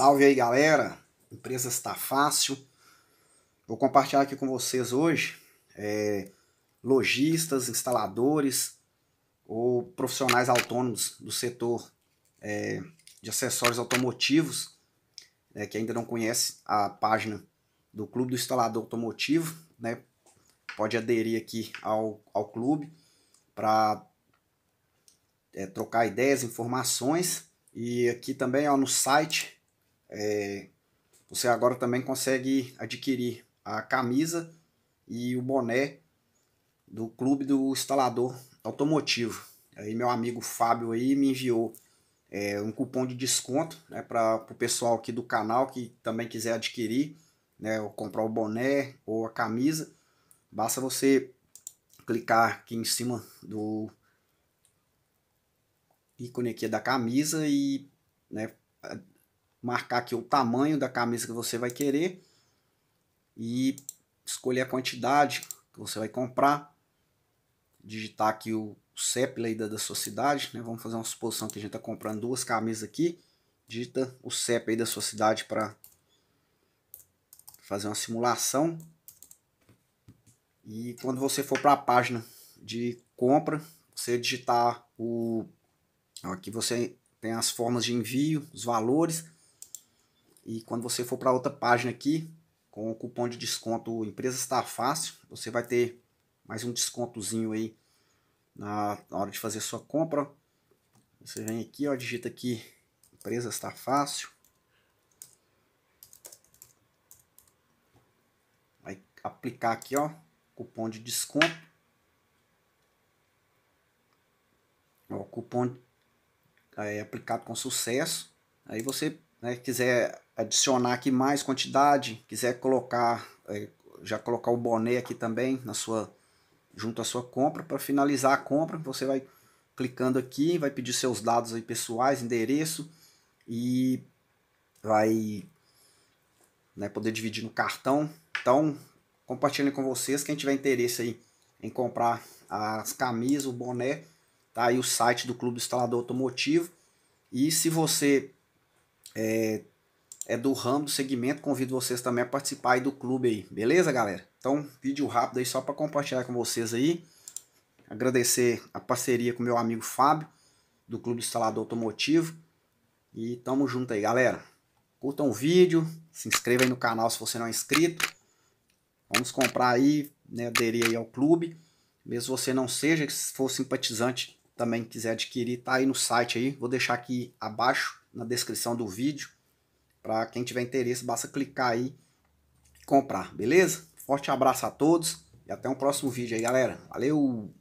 Salve aí galera, empresa está fácil. Vou compartilhar aqui com vocês hoje é, lojistas, instaladores ou profissionais autônomos do setor é, de acessórios automotivos é, que ainda não conhece a página do Clube do Instalador Automotivo, né? Pode aderir aqui ao, ao clube para é, trocar ideias, informações. E aqui também ó, no site é, você agora também consegue adquirir a camisa e o boné do clube do instalador automotivo. Aí meu amigo Fábio aí me enviou é, um cupom de desconto né, para o pessoal aqui do canal que também quiser adquirir, né, ou comprar o boné ou a camisa. Basta você clicar aqui em cima do ícone aqui da camisa e né, marcar aqui o tamanho da camisa que você vai querer e escolher a quantidade que você vai comprar, digitar aqui o CEP da, da sua cidade, né? vamos fazer uma suposição que a gente está comprando duas camisas aqui, digita o CEP aí da sua cidade para fazer uma simulação e quando você for para a página de compra, você digitar o aqui você tem as formas de envio, os valores, e quando você for para outra página aqui, com o cupom de desconto Empresa está Fácil, você vai ter mais um descontozinho aí na, hora de fazer sua compra. Você vem aqui, ó, digita aqui Empresa está Fácil. Vai aplicar aqui, ó, cupom de desconto. o cupom é aplicado com sucesso. Aí você né, quiser adicionar aqui mais quantidade, quiser colocar, é, já colocar o boné aqui também na sua, junto à sua compra, para finalizar a compra, você vai clicando aqui, vai pedir seus dados aí pessoais, endereço e vai né, poder dividir no cartão. Então, compartilhando com vocês quem tiver interesse aí em comprar as camisas, o boné, tá aí o site do Clube Instalador Automotivo. E se você é, é do ramo do segmento. Convido vocês também a participar aí do clube aí, beleza, galera? Então, vídeo rápido aí só para compartilhar com vocês aí. Agradecer a parceria com meu amigo Fábio, do Clube Instalador Automotivo. E tamo junto aí, galera. Curtam o vídeo, se inscreva aí no canal se você não é inscrito. Vamos comprar aí, né, aderir aí ao clube. Mesmo você não seja, se for simpatizante, também quiser adquirir, tá aí no site aí. Vou deixar aqui abaixo na descrição do vídeo. Para quem tiver interesse, basta clicar aí e comprar, beleza? Forte abraço a todos e até um próximo vídeo aí, galera. Valeu!